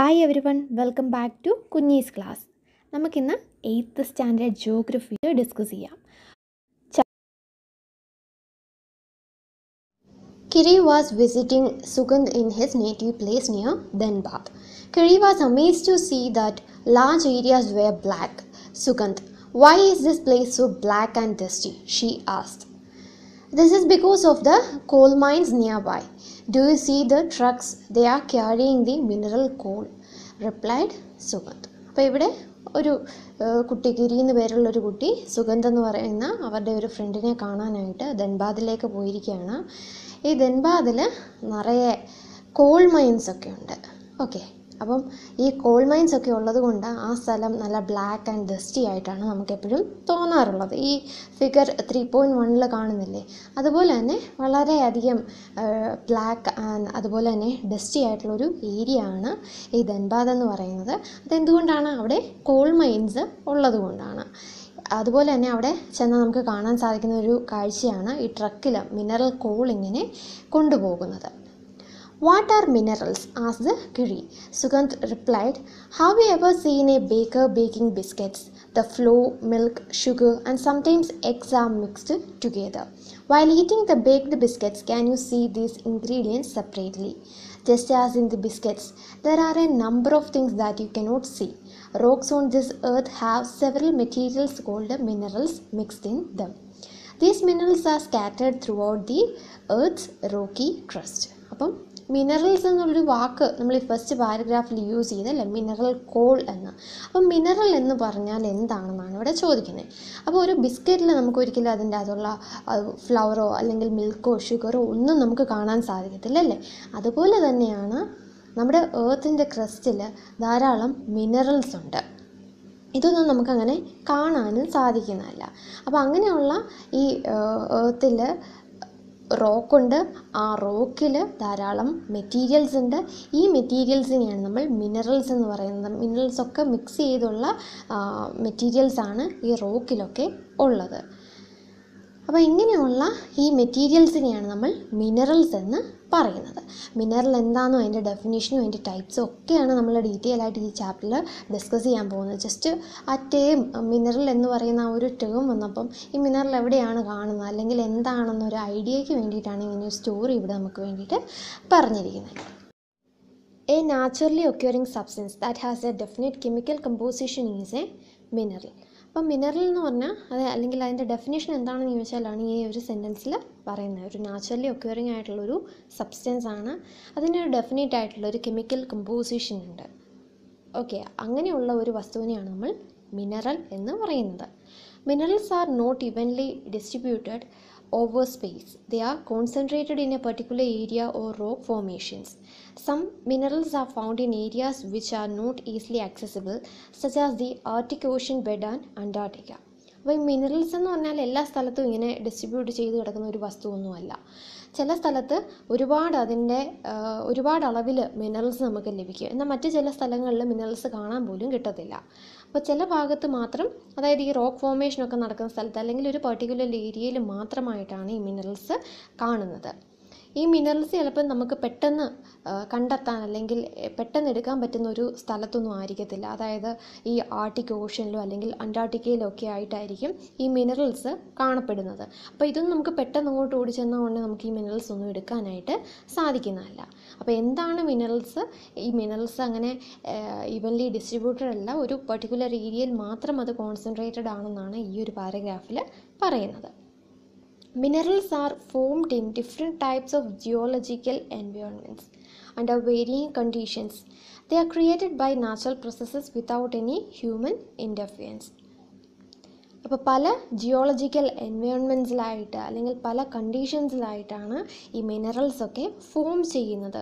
Hi everyone! Welcome back to to class. Namakina, eighth eighth geography geography discuss ചെയ്യാം Kiri was visiting Sugand in his native place near Denbad. Kiri was amazed to see that large areas were black. Sugand, why is this place so black and dusty? She asked. This is because of the coal mines nearby. Do you see the trucks the are carrying the mineral coal replied Sugandh അപ്പോൾ ഇവിടെ ഒരു കുട്ടി ഗിരി എന്ന് പേരുള്ള ഒരു കുട്ടി സുഗന്ധം എന്ന് പറയുന്ന അവരുടെ ഒരു ഫ്രണ്ടിനെ കാണാനായിട്ട് ധൻബാദിലേക്ക് പോയിരിക്കുകയാണ് ഈ ധൻബാദിൽ നിറയെ കോൾ മൈൻസ് ഒക്കെ ഉണ്ട് ഓക്കെ അപ്പം ഈ കോൾ മൈൻസ് ഒക്കെ ഉള്ളത് കൊണ്ട് ആ സ്ഥലം നല്ല ബ്ലാക്ക് ആൻഡ് ഡസ്റ്റി ആയിട്ടാണ് നമുക്ക് എപ്പോഴും തോന്നാറുള്ളത് ഈ ഫിഗർ ത്രീ പോയിൻറ്റ് വണ്ണിൽ കാണുന്നില്ലേ അതുപോലെ തന്നെ വളരെയധികം ബ്ലാക്ക് അതുപോലെ തന്നെ ഡസ്റ്റി ആയിട്ടുള്ളൊരു ഏരിയ ആണ് ഈ ധൻബാദ് എന്ന് പറയുന്നത് അതെന്തുകൊണ്ടാണ് അവിടെ കോൾ മൈൻസ് ഉള്ളത് കൊണ്ടാണ് അതുപോലെ തന്നെ അവിടെ ചെന്നാൽ നമുക്ക് കാണാൻ സാധിക്കുന്ന ഒരു കാഴ്ചയാണ് ഈ ട്രക്കിൽ മിനറൽ കോൾ ഇങ്ങനെ കൊണ്ടുപോകുന്നത് What are minerals? asked the Curie. Sugandh replied, Have you ever seen a baker baking biscuits? The flour, milk, sugar, and sometimes eggs are mixed together. While eating the baked biscuits, can you see these ingredients separately? Just as in the biscuits, there are a number of things that you cannot see. Rocks on this earth have several materials called minerals mixed in them. These minerals are scattered throughout the earth's rocky crust. അപ്പം minerals എന്നുള്ളൊരു വാക്ക് നമ്മൾ ഈ first പാരഗ്രാഫിൽ use ചെയ്തല്ലേ mineral coal എന്ന് അപ്പം mineral എന്ന് പറഞ്ഞാൽ എന്താണെന്നാണ് ഇവിടെ ചോദിക്കുന്നത് അപ്പോൾ ഒരു ബിസ്ക്കറ്റിൽ നമുക്ക് ഒരിക്കലും അതിൻ്റെ അതുള്ള ഫ്ലവറോ അല്ലെങ്കിൽ മിൽക്കോ ഷുഗറോ ഒന്നും നമുക്ക് കാണാൻ സാധിക്കത്തില്ല അല്ലേ അതുപോലെ തന്നെയാണ് നമ്മുടെ ഏർത്തിൻ്റെ ക്രസ്റ്റിൽ ധാരാളം മിനറൽസ് ഉണ്ട് ഇതൊന്നും നമുക്കങ്ങനെ കാണാനും സാധിക്കുന്നതല്ല അപ്പോൾ അങ്ങനെയുള്ള ഈ ഏർത്തിൽ റോക്കുണ്ട് ആ റോക്കിൽ ധാരാളം മെറ്റീരിയൽസ് ഉണ്ട് ഈ മെറ്റീരിയൽസിനെയാണ് നമ്മൾ മിനറൽസ് എന്ന് പറയുന്നത് മിനറൽസൊക്കെ മിക്സ് ചെയ്തുള്ള മെറ്റീരിയൽസാണ് ഈ റോക്കിലൊക്കെ ഉള്ളത് അപ്പോൾ ഇങ്ങനെയുള്ള ഈ മെറ്റീരിയൽസിനെയാണ് നമ്മൾ മിനറൽസ് എന്ന് പറയുന്നത് മിനറൽ എന്താണോ അതിൻ്റെ ഡെഫിനേഷനും അതിൻ്റെ ടൈപ്സും ഒക്കെയാണ് നമ്മൾ ഡീറ്റെയിൽ ആയിട്ട് ഈ ചാപ്റ്ററിൽ ഡിസ്കസ് ചെയ്യാൻ പോകുന്നത് ജസ്റ്റ് ആ ടേം മിനറൽ എന്ന് പറയുന്ന ആ ഒരു ടേം വന്നപ്പം ഈ മിനറൽ എവിടെയാണ് കാണുന്നത് അല്ലെങ്കിൽ എന്താണെന്നൊരു ഐഡിയയ്ക്ക് വേണ്ടിയിട്ടാണ് ഇങ്ങനെ ഒരു സ്റ്റോറി ഇവിടെ നമുക്ക് വേണ്ടിയിട്ട് പറഞ്ഞിരിക്കുന്നത് a naturally occurring substance that has a definite chemical composition is a mineral അപ്പം മിനറൽ എന്ന് പറഞ്ഞാൽ അത് അല്ലെങ്കിൽ അതിൻ്റെ ഡെഫിനേഷൻ എന്താണെന്ന് ചോദിച്ചാലാണ് ഈ ഒരു സെൻറ്റൻസിൽ പറയുന്നത് ഒരു നാച്ചുറലി ഒക്യൂറിങ് ആയിട്ടുള്ളൊരു സബ്സ്റ്റൻസ് ആണ് അതിൻ്റെ ഒരു ഡെഫിനേറ്റ് ആയിട്ടുള്ള ഒരു കെമിക്കൽ കമ്പോസിഷൻ ഉണ്ട് ഓക്കെ അങ്ങനെയുള്ള ഒരു വസ്തുവിനെയാണ് നമ്മൾ മിനറൽ എന്ന് പറയുന്നത് minerals are not evenly distributed over space they are concentrated in a particular area or rock formations Some minerals are found in areas which are not easily accessible, such as the Arctic Ocean bed and Antarctica. അപ്പോൾ ഈ minerals എന്ന് പറഞ്ഞാൽ എല്ലാ സ്ഥലത്തും ഇങ്ങനെ distribute ചെയ്ത് കിടക്കുന്ന ഒരു വസ്തുവൊന്നുമല്ല ചില സ്ഥലത്ത് ഒരുപാട് അതിൻ്റെ ഒരുപാട് അളവിൽ മിനറൽസ് നമുക്ക് ലഭിക്കും എന്നാൽ മറ്റ് ചില സ്ഥലങ്ങളിൽ മിനറൽസ് കാണാൻ പോലും കിട്ടത്തില്ല അപ്പോൾ ചില ഭാഗത്ത് മാത്രം അതായത് ഈ റോക്ക് ഫോമേഷനൊക്കെ നടക്കുന്ന സ്ഥലത്ത് അല്ലെങ്കിൽ ഒരു പെർട്ടിക്കുലർ ഏരിയയിൽ മാത്രമായിട്ടാണ് ഈ മിനറൽസ് കാണുന്നത് ഈ മിനറൽസ് ചിലപ്പോൾ നമുക്ക് പെട്ടെന്ന് കണ്ടെത്താൻ അല്ലെങ്കിൽ പെട്ടെന്ന് എടുക്കാൻ പറ്റുന്ന ഒരു സ്ഥലത്തൊന്നും ആയിരിക്കത്തില്ല അതായത് ഈ ആർട്ടിക് ഓഷ്യനിലോ അല്ലെങ്കിൽ അന്റാർട്ടിക്കയിലോ ഒക്കെ ആയിട്ടായിരിക്കും ഈ മിനറൽസ് കാണപ്പെടുന്നത് അപ്പോൾ ഇതൊന്നും നമുക്ക് പെട്ടെന്ന് അങ്ങോട്ട് ഓടി ഉടനെ നമുക്ക് ഈ മിനറൽസ് ഒന്നും എടുക്കാനായിട്ട് സാധിക്കുന്നതല്ല അപ്പോൾ എന്താണ് മിനറൽസ് ഈ മിനറൽസ് അങ്ങനെ ഈവൻലി ഡിസ്ട്രിബ്യൂട്ടഡ് അല്ല ഒരു പെർട്ടിക്കുലർ ഏരിയയിൽ മാത്രം അത് കോൺസെൻട്രേറ്റഡ് ആണെന്നാണ് ഈ ഒരു പാരഗ്രാഫിൽ പറയുന്നത് Minerals are formed in different types of geological environments under varying conditions. They are created by natural processes without any human interference. അപ്പോൾ പല ജിയോളജിക്കൽ എൻവയോൺമെൻറ്റ്സിലായിട്ട് അല്ലെങ്കിൽ പല കണ്ടീഷൻസിലായിട്ടാണ് ഈ മിനറൽസ് ഒക്കെ ഫോം ചെയ്യുന്നത്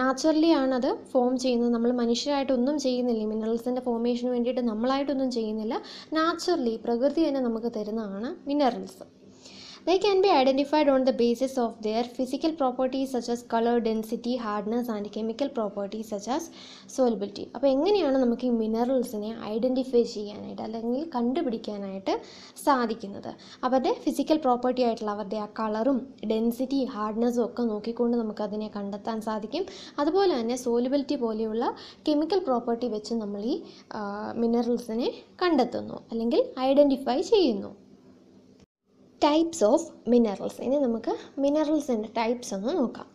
നാച്ചുറലി ആണത് ഫോം ചെയ്യുന്നത് നമ്മൾ മനുഷ്യരായിട്ടൊന്നും ചെയ്യുന്നില്ല മിനറൽസിൻ്റെ ഫോമേഷന് വേണ്ടിയിട്ട് നമ്മളായിട്ടൊന്നും ചെയ്യുന്നില്ല നാച്ചുറലി പ്രകൃതി തന്നെ നമുക്ക് തരുന്നതാണ് minerals They can be identified on the basis of their physical properties such as color, density, hardness and chemical properties such as solubility. അപ്പോൾ എങ്ങനെയാണ് നമുക്ക് ഈ മിനറൽസിനെ ഐഡൻറ്റിഫൈ ചെയ്യാനായിട്ട് അല്ലെങ്കിൽ കണ്ടുപിടിക്കാനായിട്ട് സാധിക്കുന്നത് അവരുടെ ഫിസിക്കൽ പ്രോപ്പർട്ടി ആയിട്ടുള്ള അവരുടെ ആ കളറും ഡെൻസിറ്റി ഹാർഡ്നെസ്സും ഒക്കെ നോക്കിക്കൊണ്ട് നമുക്കതിനെ കണ്ടെത്താൻ സാധിക്കും അതുപോലെ തന്നെ സോലുബിലിറ്റി പോലെയുള്ള കെമിക്കൽ പ്രോപ്പർട്ടി വെച്ച് നമ്മൾ ഈ മിനറൽസിനെ കണ്ടെത്തുന്നു അല്ലെങ്കിൽ ഐഡൻറ്റിഫൈ ചെയ്യുന്നു ടൈപ്സ് ഓഫ് മിനറൽസ് ഇനി നമുക്ക് മിനറൽസിൻ്റെ ടൈപ്സ് ഒന്ന് നോക്കാം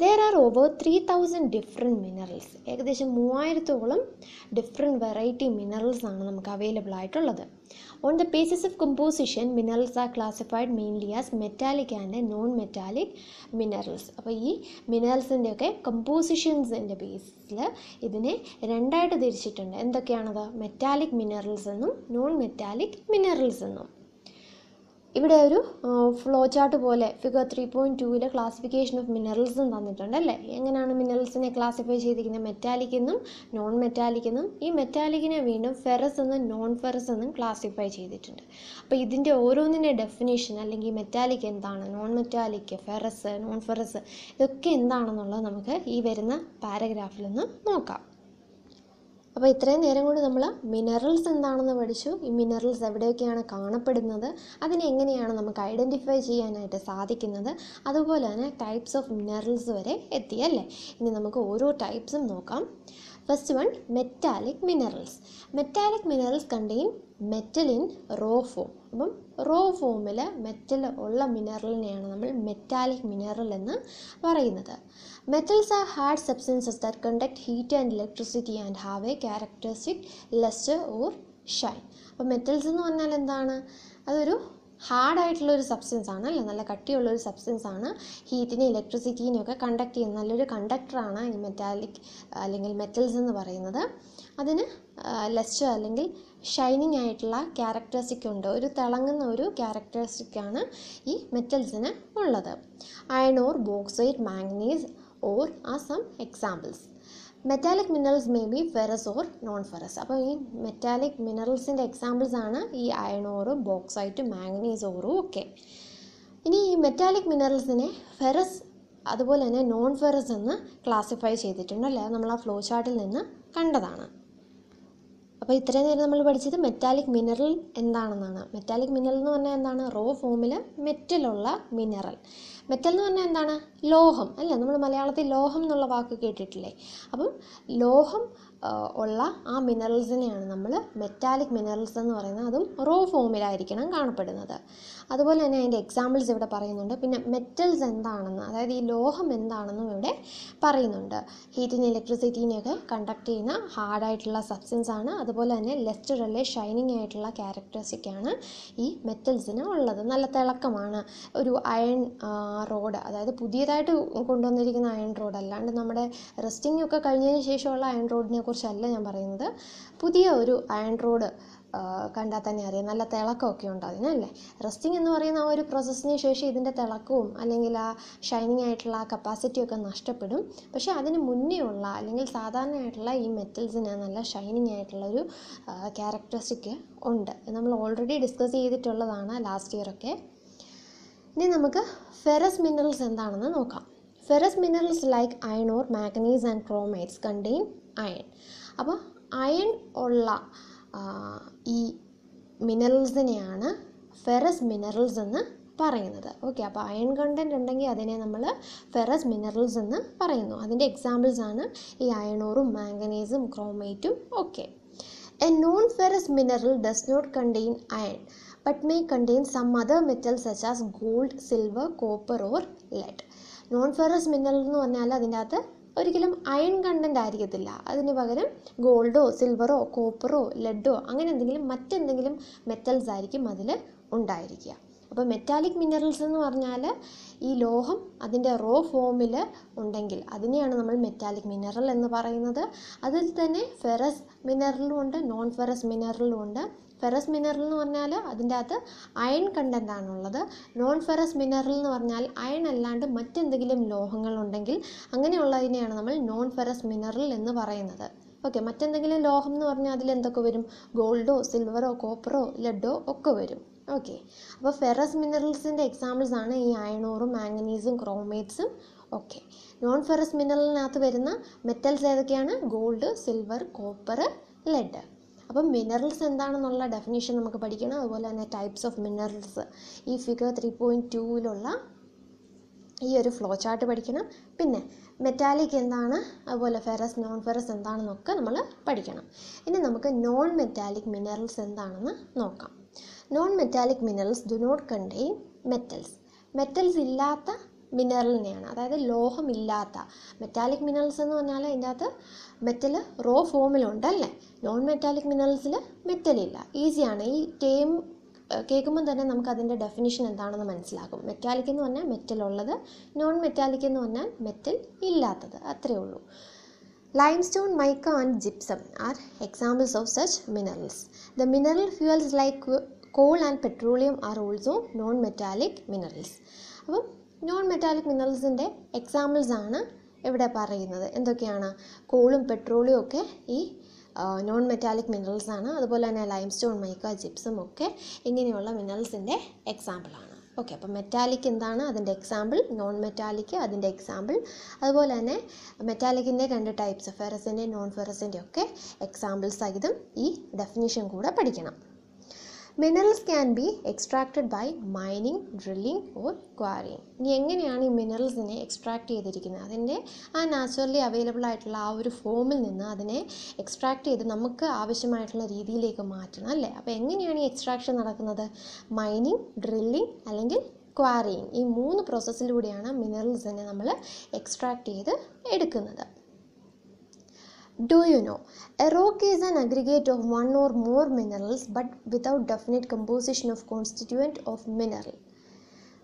there are over three thousand different minerals ഏകദേശം മൂവായിരത്തോളം ഡിഫറെൻറ്റ് വെറൈറ്റി മിനറൽസ് ആണ് നമുക്ക് അവൈലബിൾ ആയിട്ടുള്ളത് on the basis of composition minerals are classified mainly as metallic and non metallic minerals അപ്പോൾ ഈ മിനറൽസിൻ്റെയൊക്കെ കമ്പോസിഷൻസിൻ്റെ ബേസിൽ ഇതിനെ രണ്ടായിട്ട് തിരിച്ചിട്ടുണ്ട് എന്തൊക്കെയാണത് മെറ്റാലിക് മിനറൽസ് എന്നും നോൺ മെറ്റാലിക് മിനറൽസ് എന്നും ഇവിടെ ഒരു ഫ്ലോ ചാർട്ട് പോലെ ഫിഗർ ത്രീ പോയിൻറ്റ് ടൂവിലെ ക്ലാസിഫിക്കേഷൻ ഓഫ് മിനറൽസും തന്നിട്ടുണ്ട് അല്ലേ എങ്ങനെയാണ് മിനറൽസിനെ ക്ലാസിഫൈ ചെയ്തിരിക്കുന്നത് മെറ്റാലിക് എന്നും നോൺ മെറ്റാലിക് എന്നും ഈ മെറ്റാലിക്കിനെ വീണ്ടും ഫെറസ് എന്നും നോൺ ഫെറസ് എന്നും ക്ലാസിഫൈ ചെയ്തിട്ടുണ്ട് അപ്പോൾ ഇതിൻ്റെ ഓരോന്നിൻ്റെ ഡെഫിനേഷൻ അല്ലെങ്കിൽ മെറ്റാലിക് എന്താണ് non metallic ferrous non ferrous ഇതൊക്കെ എന്താണെന്നുള്ളത് നമുക്ക് ഈ വരുന്ന പാരഗ്രാഫിൽ നിന്ന് നോക്കാം അപ്പോൾ ഇത്രയും നേരം കൊണ്ട് നമ്മൾ മിനറൽസ് എന്താണെന്ന് പഠിച്ചു ഈ മിനറൽസ് എവിടെയൊക്കെയാണ് കാണപ്പെടുന്നത് അതിനെ എങ്ങനെയാണ് നമുക്ക് ഐഡൻറ്റിഫൈ ചെയ്യാനായിട്ട് സാധിക്കുന്നത് അതുപോലെ തന്നെ ടൈപ്സ് ഓഫ് മിനറൽസ് വരെ എത്തിയല്ലേ ഇനി നമുക്ക് ഓരോ ടൈപ്സും നോക്കാം first one metallic minerals metallic minerals contain metal in raw form അപ്പം റോ ഫോമിൽ മെറ്റൽ ഉള്ള മിനറലിനെയാണ് നമ്മൾ മെറ്റാലിക് മിനറൽ എന്ന് പറയുന്നത് metals are hard substances that conduct heat and electricity and have a characteristic lustre or shine അപ്പോൾ metals എന്ന് പറഞ്ഞാൽ എന്താണ് അതൊരു ഹാർഡ് ആയിട്ടുള്ള ഒരു സബ്സ്റ്റൻസ് ആണ് അല്ല നല്ല കട്ടിയുള്ള ഒരു സബ്സ്റ്റൻസ് ആണ് ഹീറ്റിനെ ഇലക്ട്രിസിറ്റീനെ ഒക്കെ കണ്ടക്ട് ചെയ്യുന്ന നല്ലൊരു കണ്ടക്ടറാണ് ഈ മെറ്റാലിക് അല്ലെങ്കിൽ മെറ്റൽസ് എന്ന് പറയുന്നത് അതിന് ലെസ്റ്റർ അല്ലെങ്കിൽ ഷൈനിങ് ആയിട്ടുള്ള ക്യാരക്ടറിസ്റ്റിക് ഉണ്ട് ഒരു തിളങ്ങുന്ന ഒരു ക്യാരക്ടറിസ്റ്റിക് ആണ് ഈ മെറ്റൽസിന് ഉള്ളത് iron ore bauxite manganese ore ah some examples metallic minerals may be ferrous or non ferrous അപ്പോൾ ഈ മെറ്റാലിക് മിനറൽസിൻ്റെ എക്സാമ്പിൾസ് ആണ് ഈ അയൺ ഓറ് ബോക്സൈറ്റ് മാംഗനീസ് ഓറും ഒക്കെ ഇനി ഈ മെറ്റാലിക് മിനറൽസിനെ ഫെറസ് അതുപോലെ തന്നെ നോൺ ഫെറസ് എന്ന് ക്ലാസിഫൈ ചെയ്തിട്ടുണ്ട് അല്ലേ നമ്മൾ ആ ഫ്ലോ ചാർട്ടിൽ നിന്ന് കണ്ടതാണ് അപ്പോൾ ഇത്രയും നേരം നമ്മൾ പഠിച്ചത് മെറ്റാലിക് മിനറൽ എന്താണെന്നാണ് മെറ്റാലിക് മിനറൽ എന്ന് പറഞ്ഞാൽ എന്താണ് റോ ഫോമിൽ മെറ്റലുള്ള മിനറൽ മെറ്റൽ എന്ന് പറഞ്ഞാൽ എന്താണ് ലോഹം അല്ലേ നമ്മൾ മലയാളത്തിൽ ലോഹം എന്നുള്ള വാക്ക് കേട്ടിട്ടില്ലേ അപ്പം ലോഹം ഉള്ള ആ മിനറൽസിനെയാണ് നമ്മൾ മെറ്റാലിക് മിനറൽസ് എന്ന് പറയുന്നത് അതും റോ ഫോമിലായിരിക്കണം കാണപ്പെടുന്നത് അതുപോലെ തന്നെ അതിൻ്റെ എക്സാമ്പിൾസ് ഇവിടെ പറയുന്നുണ്ട് പിന്നെ മെറ്റൽസ് എന്താണെന്ന് അതായത് ഈ ലോഹം എന്താണെന്നും ഇവിടെ പറയുന്നുണ്ട് ഹീറ്റിനെ ഇലക്ട്രിസിറ്റീനെയൊക്കെ കണ്ടക്ട് ചെയ്യുന്ന ഹാർഡായിട്ടുള്ള സബ്സ്റ്റൻസ് ആണ് അതുപോലെ തന്നെ ലെസ്റ്റർ അല്ലെ ഷൈനിങ് ആയിട്ടുള്ള ക്യാരക്ടറിസ്റ്റിക്കാണ് ഈ മെറ്റൽസിന് ഉള്ളത് നല്ല തിളക്കമാണ് ഒരു അയൺ റോഡ് അതായത് പുതിയതായിട്ട് കൊണ്ടുവന്നിരിക്കുന്ന അയൺ റോഡ് അല്ലാണ്ട് നമ്മുടെ റെസ്റ്റിംഗ് ഒക്കെ കഴിഞ്ഞതിന് ശേഷമുള്ള അയൺ റോഡിനെ കുറിച്ചല്ല ഞാൻ പറയുന്നത് പുതിയ ഒരു റോഡ് കണ്ടാൽ തന്നെ അറിയാം നല്ല തിളക്കമൊക്കെ ഉണ്ട് അതിനല്ലേ റെസ്റ്റിംഗ് എന്ന് പറയുന്ന ആ ഒരു പ്രോസസ്സിന് ശേഷം ഇതിൻ്റെ തിളക്കവും അല്ലെങ്കിൽ ആ ഷൈനിങ് ആയിട്ടുള്ള ആ കപ്പാസിറ്റിയൊക്കെ നഷ്ടപ്പെടും പക്ഷേ അതിന് മുന്നേ ഉള്ള അല്ലെങ്കിൽ സാധാരണയായിട്ടുള്ള ഈ മെറ്റൽസിന് നല്ല ഷൈനിങ് ആയിട്ടുള്ള ഒരു ക്യാരക്ടറിസ്റ്റിക് ഉണ്ട് നമ്മൾ ഓൾറെഡി ഡിസ്കസ് ചെയ്തിട്ടുള്ളതാണ് ലാസ്റ്റ് ഇയറൊക്കെ ഇനി നമുക്ക് ഫെറസ് മിനറൽസ് എന്താണെന്ന് നോക്കാം ferrous minerals like iron ore manganese and chromites contain iron അപ്പോൾ അയൺ ഉള്ള ഈ മിനറൽസിനെയാണ് ഫെറസ് മിനറൽസ് എന്ന് പറയുന്നത് ഓക്കെ അപ്പോൾ അയൺ കണ്ടൻറ്റ് ഉണ്ടെങ്കിൽ അതിനെ നമ്മൾ ഫെറസ് മിനറൽസ് എന്ന് പറയുന്നു അതിൻ്റെ എക്സാമ്പിൾസ് ആണ് ഈ അയണോറും മാംഗനീസും ക്രോമേറ്റും ഒക്കെ a non ferrous mineral does not contain iron but may contain some other metal such as gold silver copper or lead non ferrous mineral എന്ന് പറഞ്ഞാൽ അതിൻ്റെ അകത്ത് ഒരിക്കലും അയൺ കണ്ടൻ്റ് ആയിരിക്കത്തില്ല അതിന് പകരം ഗോൾഡോ സിൽവറോ കോപ്പറോ ലെഡോ അങ്ങനെ എന്തെങ്കിലും മറ്റെന്തെങ്കിലും മെറ്റൽസ് ആയിരിക്കും അതിൽ ഉണ്ടായിരിക്കുക അപ്പോൾ മെറ്റാലിക് മിനറൽസ് എന്ന് പറഞ്ഞാൽ ഈ ലോഹം അതിൻ്റെ റോ ഫോമിൽ ഉണ്ടെങ്കിൽ അതിനെയാണ് നമ്മൾ മെറ്റാലിക് മിനറൽ എന്ന് പറയുന്നത് അതിൽ തന്നെ ഫെറസ് മിനറലും ഉണ്ട് നോൺ ഫെറസ് മിനറലും ഉണ്ട് ഫെറസ് മിനറൽ എന്ന് പറഞ്ഞാൽ അതിൻ്റെ അകത്ത് അയൺ കണ്ടൻ്റ് ആണുള്ളത് നോൺ ഫെറസ് മിനറൽ എന്ന് പറഞ്ഞാൽ അയൺ അല്ലാണ്ട് മറ്റെന്തെങ്കിലും ലോഹങ്ങൾ ഉണ്ടെങ്കിൽ അങ്ങനെയുള്ളതിനെയാണ് നമ്മൾ നോൺ ഫെറസ് മിനറൽ എന്ന് പറയുന്നത് ഓക്കെ മറ്റെന്തെങ്കിലും ലോഹം എന്ന് പറഞ്ഞാൽ അതിൽ എന്തൊക്കെ വരും ഗോൾഡോ സിൽവറോ കോപ്പറോ ലെഡോ ഒക്കെ വരും ഓക്കെ അപ്പോൾ ഫെറസ് മിനറൽസിൻ്റെ എക്സാമ്പിൾസ് ആണ് ഈ അയണോറും മാംഗനീസും ക്രോമേറ്റ്സും ഓക്കെ നോൺ ഫെറസ് മിനറലിനകത്ത് വരുന്ന മെറ്റൽസ് ഏതൊക്കെയാണ് ഗോൾഡ് സിൽവർ കോപ്പർ ലെഡ് അപ്പം മിനറൽസ് എന്താണെന്നുള്ള ഡെഫിനേഷൻ നമുക്ക് പഠിക്കണം അതുപോലെ തന്നെ ടൈപ്സ് ഓഫ് മിനറൽസ് ഈ ഫിഗർ ത്രീ പോയിൻറ്റ് ടൂവിലുള്ള ഈ ഒരു ഫ്ലോ ചാർട്ട് പഠിക്കണം പിന്നെ മെറ്റാലിക് എന്താണ് അതുപോലെ ഫെറസ് നോൺ ഫെറസ് എന്താണെന്നൊക്കെ നമ്മൾ പഠിക്കണം ഇനി നമുക്ക് നോൺ മെറ്റാലിക് മിനറൽസ് എന്താണെന്ന് നോക്കാം non metallic minerals do not contain metals metals ഇല്ലാത്ത മിനറലിനെയാണ് അതായത് ലോഹമില്ലാത്ത മെറ്റാലിക് മിനറൽസ് എന്ന് പറഞ്ഞാൽ അതിൻ്റെ അകത്ത് മെറ്റൽ റോ ഫോമിലുണ്ട് അല്ലേ നോൺ മെറ്റാലിക് മിനറൽസിൽ മെറ്റലില്ല ഈസിയാണ് ഈ ടേം കേൾക്കുമ്പോൾ തന്നെ നമുക്ക് അതിൻ്റെ ഡെഫിനിഷൻ എന്താണെന്ന് മനസ്സിലാകും മെറ്റാലിക് എന്ന് പറഞ്ഞാൽ മെറ്റൽ ഉള്ളത് നോൺ മെറ്റാലിക് എന്ന് പറഞ്ഞാൽ മെറ്റൽ ഇല്ലാത്തത് അത്രയേ ഉള്ളൂ stone mica and gypsum are examples of such minerals the mineral fuels like coal and petroleum are also non metallic minerals അപ്പം നോൺ മെറ്റാലിക് മിനറൽസിൻ്റെ എക്സാമ്പിൾസ് ആണ് ഇവിടെ പറയുന്നത് എന്തൊക്കെയാണ് കോളും പെട്രോളിയും ഒക്കെ ഈ നോൺ മെറ്റാലിക് മിനറൽസ് ആണ് അതുപോലെ തന്നെ ലൈം സ്റ്റോൺ മൈക്ക ജിപ്സും ഒക്കെ ഇങ്ങനെയുള്ള മിനറൽസിൻ്റെ എക്സാമ്പിളാണ് ഓക്കെ അപ്പോൾ മെറ്റാലിക് എന്താണ് അതിൻ്റെ എക്സാമ്പിൾ നോൺ മെറ്റാലിക് അതിൻ്റെ എക്സാമ്പിൾ അതുപോലെ തന്നെ മെറ്റാലിക്കിൻ്റെ രണ്ട് ടൈപ്സ് ഫെറസിൻ്റെ നോൺ ഫെറസിൻ്റെ ഒക്കെ എക്സാമ്പിൾസ് സഹിതം ഈ ഡെഫിനേഷൻ കൂടെ പഠിക്കണം minerals can be extracted by mining drilling or quarrying ഇനി എങ്ങനെയാണ് ഈ മിനറൽസിനെ എക്സ്ട്രാക്ട് ചെയ്തിരിക്കുന്നത് അതിൻ്റെ ആ നാച്ചുറലി അവൈലബിൾ ആയിട്ടുള്ള ആ ഒരു ഫോമിൽ നിന്ന് അതിനെ എക്സ്ട്രാക്ട് ചെയ്ത് നമുക്ക് ആവശ്യമായിട്ടുള്ള രീതിയിലേക്ക് മാറ്റണം അല്ലേ അപ്പോൾ എങ്ങനെയാണ് ഈ എക്സ്ട്രാക്ഷൻ നടക്കുന്നത് മൈനിങ് ഡ്രില്ലിംഗ് അല്ലെങ്കിൽ ക്വാറിങ് ഈ മൂന്ന് പ്രോസസ്സിലൂടെയാണ് മിനറൽസിനെ നമ്മൾ എക്സ്ട്രാക്ട് ചെയ്ത് എടുക്കുന്നത് Do you know? A rock is an aggregate of one or more minerals but without definite composition of constituent of mineral.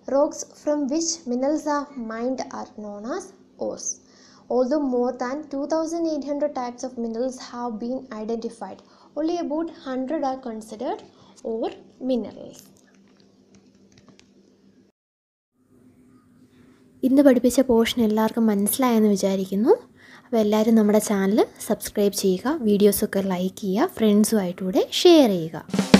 Rocks from which minerals are mined are known as ores. Although more than 2800 types of minerals have been identified, only about 100 are considered ore minerals. ഇന്ന് പഠിപ്പിച്ച portion എല്ലാവർക്കും മനസ്സിലായെന്ന് വിചാരിക്കുന്നു അപ്പോൾ എല്ലാവരും നമ്മുടെ channel subscribe ചെയ്യുക വീഡിയോസൊക്കെ ലൈക്ക് ചെയ്യുക ഫ്രണ്ട്സുമായിട്ടൂടെ ഷെയർ ചെയ്യുക